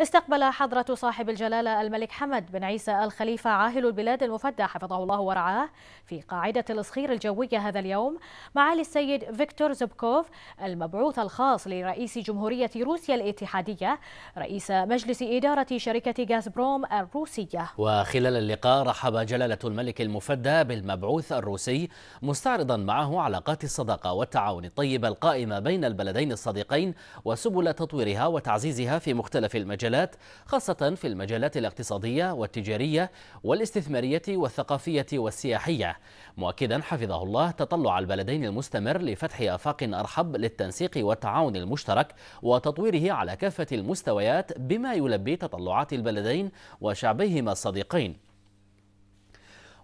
استقبل حضرة صاحب الجلالة الملك حمد بن عيسى الخليفة عاهل البلاد المفدى حفظه الله ورعاه في قاعدة الصخير الجوية هذا اليوم معالي السيد فيكتور زبكوف المبعوث الخاص لرئيس جمهورية روسيا الاتحادية رئيس مجلس إدارة شركة غازبروم الروسية وخلال اللقاء رحب جلالة الملك المفدى بالمبعوث الروسي مستعرضا معه علاقات الصداقة والتعاون الطيب القائمة بين البلدين الصديقين وسبل تطويرها وتعزيزها في مختلف المجالات المجالات خاصة في المجالات الاقتصادية والتجارية والاستثمارية والثقافية والسياحية مؤكدا حفظه الله تطلع البلدين المستمر لفتح آفاق أرحب للتنسيق والتعاون المشترك وتطويره على كافة المستويات بما يلبي تطلعات البلدين وشعبيهما الصديقين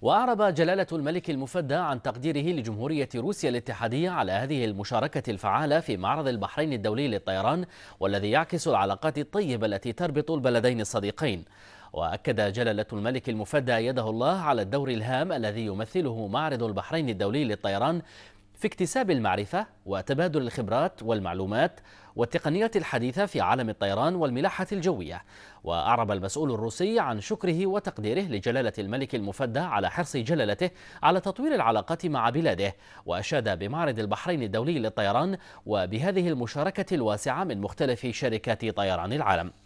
وأعرب جلالة الملك المفدى عن تقديره لجمهورية روسيا الاتحادية على هذه المشاركة الفعالة في معرض البحرين الدولي للطيران والذي يعكس العلاقات الطيبة التي تربط البلدين الصديقين وأكد جلالة الملك المفدى يده الله على الدور الهام الذي يمثله معرض البحرين الدولي للطيران في اكتساب المعرفة وتبادل الخبرات والمعلومات والتقنيات الحديثة في عالم الطيران والملاحة الجوية وأعرب المسؤول الروسي عن شكره وتقديره لجلالة الملك المفدى على حرص جلالته على تطوير العلاقات مع بلاده وأشاد بمعرض البحرين الدولي للطيران وبهذه المشاركة الواسعة من مختلف شركات طيران العالم